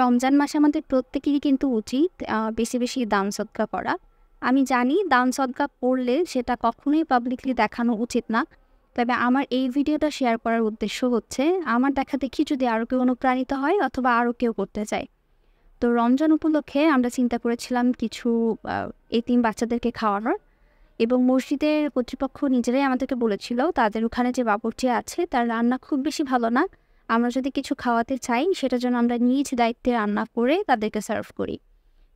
রমজান মাসে আমাদের প্রত্যেকেরই কিন্তু উচিত বেশি বেশি দান সদকা করা আমি জানি দান সদকা করলে সেটা কখনোই পাবলিকলি দেখানো উচিত না তবে আমার এই ভিডিওটা শেয়ার করার উদ্দেশ্য হচ্ছে আমার দেখা দেখি যদি আরও কেউ অনুপ্রাণিত হয় অথবা আরও কেউ করতে চায় তো রমজান উপলক্ষে আমরা চিন্তা করেছিলাম কিছু এতিম বাচ্চাদেরকে খাওয়ানোর এবং মসজিদের কর্তৃপক্ষ নিজেরাই আমাদেরকে বলেছিল তাদের ওখানে যে বাবরটি আছে তার রান্না খুব বেশি ভালো না আমরা যদি কিছু খাওয়াতে চাই সেটা যেন আমরা নিজ দায়িত্বে রান্না করে তাদেরকে সার্ভ করি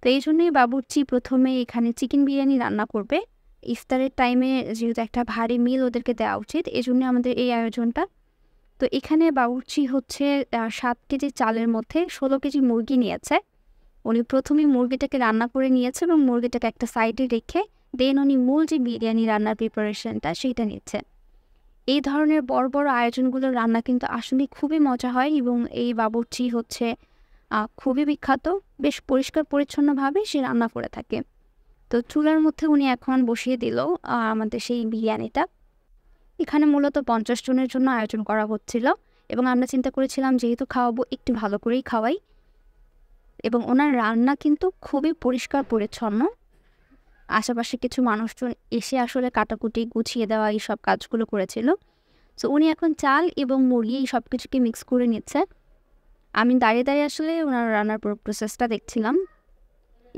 তো এই জন্যই বাবুর্চি প্রথমে এখানে চিকেন বিরিয়ানি রান্না করবে ইফতারের টাইমে যেহেতু একটা ভারী মিল ওদেরকে দেওয়া উচিত এই জন্য আমাদের এই আয়োজনটা তো এখানে বাবুর্চি হচ্ছে সাত কেজি চালের মধ্যে ষোলো কেজি মুরগি নিয়েছে উনি প্রথমে মুরগিটাকে রান্না করে নিয়েছে এবং মুরগিটাকে একটা সাইডে রেখে দেন উনি মূল যে বিরিয়ানি রান্নার প্রিপারেশনটা সেইটা নিচ্ছেন এই ধরনের বড় বড় আয়োজনগুলোর রান্না কিন্তু আসলে খুবই মজা হয় এবং এই বাবুর্চি হচ্ছে খুবই বিখ্যাত বেশ পরিষ্কার পরিচ্ছন্নভাবে সে রান্না করে থাকে তো চুলার মধ্যে উনি এখন বসিয়ে দিল আমাদের সেই বিরিয়ানিটা এখানে মূলত পঞ্চাশ জনের জন্য আয়োজন করা হচ্ছিল এবং আমরা চিন্তা করেছিলাম যেহেতু খাওয়াবো একটু ভালো করেই খাওয়াই এবং ওনার রান্না কিন্তু খুবই পরিষ্কার পরিচ্ছন্ন আশেপাশে কিছু মানুষজন এসে আসলে কাটাকুটি গুছিয়ে দেওয়া এই সব কাজগুলো করেছিল সো উনি এখন চাল এবং মুরগি এই সব কিছুকে মিক্স করে নিচ্ছে আমি দাঁড়িয়ে দাঁড়িয়ে আসলে ওনার রান্নার প্রসেসটা দেখছিলাম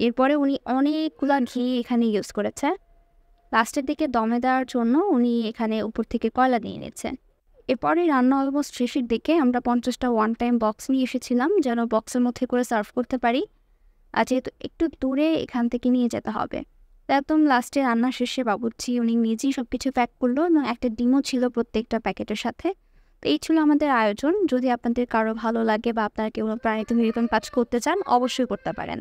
এরপরে উনি অনেকগুলো ঘি এখানে ইউজ করেছে লাস্টের দিকে দমে দেওয়ার জন্য উনি এখানে উপর থেকে কয়লা নিয়ে নিচ্ছেন এরপরে রান্না অলমোস্ট শেষের দিকে আমরা পঞ্চাশটা ওয়ান টাইম বক্স নিয়ে এসেছিলাম যেন বক্সের মধ্যে করে সার্ভ করতে পারি আর যেহেতু একটু দূরে এখান থেকে নিয়ে যেতে হবে একদম লাস্টে রান্না শেষে বাবুর্চি উনি নিজেই সব কিছু প্যাক করলো এবং একটা ডিমও ছিল প্রত্যেকটা প্যাকেটের সাথে তো এই ছিল আমাদের আয়োজন যদি আপনাদের কারো ভালো লাগে বা আপনারা কেউ প্রাণীতে এরকম কাজ করতে চান অবশ্যই করতে পারেন